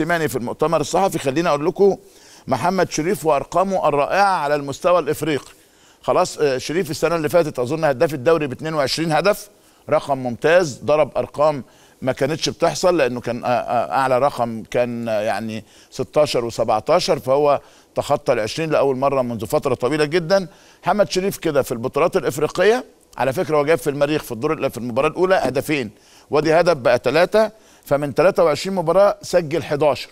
سمعني في المؤتمر الصحفي خليني اقول لكم محمد شريف وارقامه الرائعه على المستوى الافريقي خلاص آه، شريف السنه اللي فاتت اظن هداف الدوري ب 22 هدف رقم ممتاز ضرب ارقام ما كانتش بتحصل لانه كان آه، آه، اعلى رقم كان يعني 16 و17 فهو تخطى ال 20 لاول مره منذ فتره طويله جدا محمد شريف كده في البطولات الافريقيه على فكره هو جاب في المريخ في الدور في المباراه الاولى هدفين وادي هدف بقى ثلاثه فمن 23 مباراه سجل 11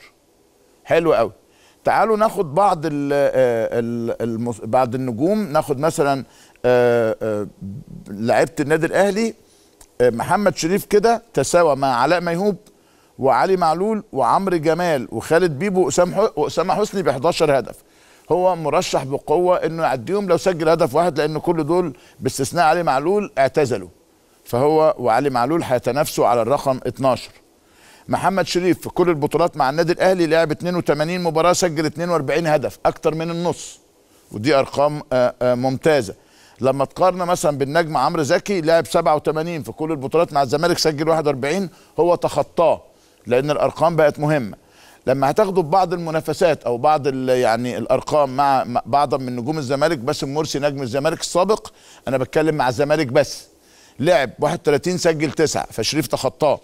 حلو قوي تعالوا ناخد بعض الـ آه، الـ الـ بعض النجوم ناخد مثلا آه، آه، لعيبه النادي الاهلي محمد شريف كده تساوى مع علاء ميهوب وعلي معلول وعمرو جمال وخالد بيبو واسامه حسني ب 11 هدف هو مرشح بقوه انه يعديهم لو سجل هدف واحد لان كل دول باستثناء علي معلول اعتزلوا فهو وعلي معلول هيتنافسوا على الرقم 12 محمد شريف في كل البطولات مع النادي الاهلي لعب 82 مباراه سجل 42 هدف اكتر من النص ودي ارقام آه، آه، ممتازه لما تقارن مثلا بالنجم عمرو زكي لعب 87 في كل البطولات مع الزمالك سجل 41 هو تخطاه لان الارقام بقت مهمه لما هتاخدوا بعض المنافسات او بعض يعني الارقام مع بعض من نجوم الزمالك باسم مرسي نجم الزمالك السابق انا بتكلم مع الزمالك بس لعب 31 سجل 9 فشريف تخطاه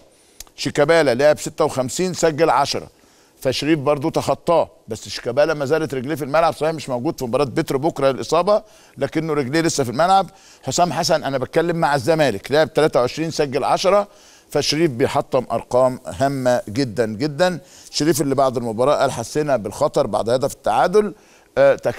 شيكابالا لعب 56 سجل 10 فشريف برضه تخطاه بس شيكابالا ما زالت رجليه في الملعب صحيح مش موجود في مباراه بترو بكره الاصابه لكنه رجليه لسه في الملعب حسام حسن انا بتكلم مع الزمالك لعب 23 سجل 10 فشريف بيحطم ارقام هامه جدا جدا شريف اللي بعد المباراه قال حسينا بالخطر بعد هدف التعادل آه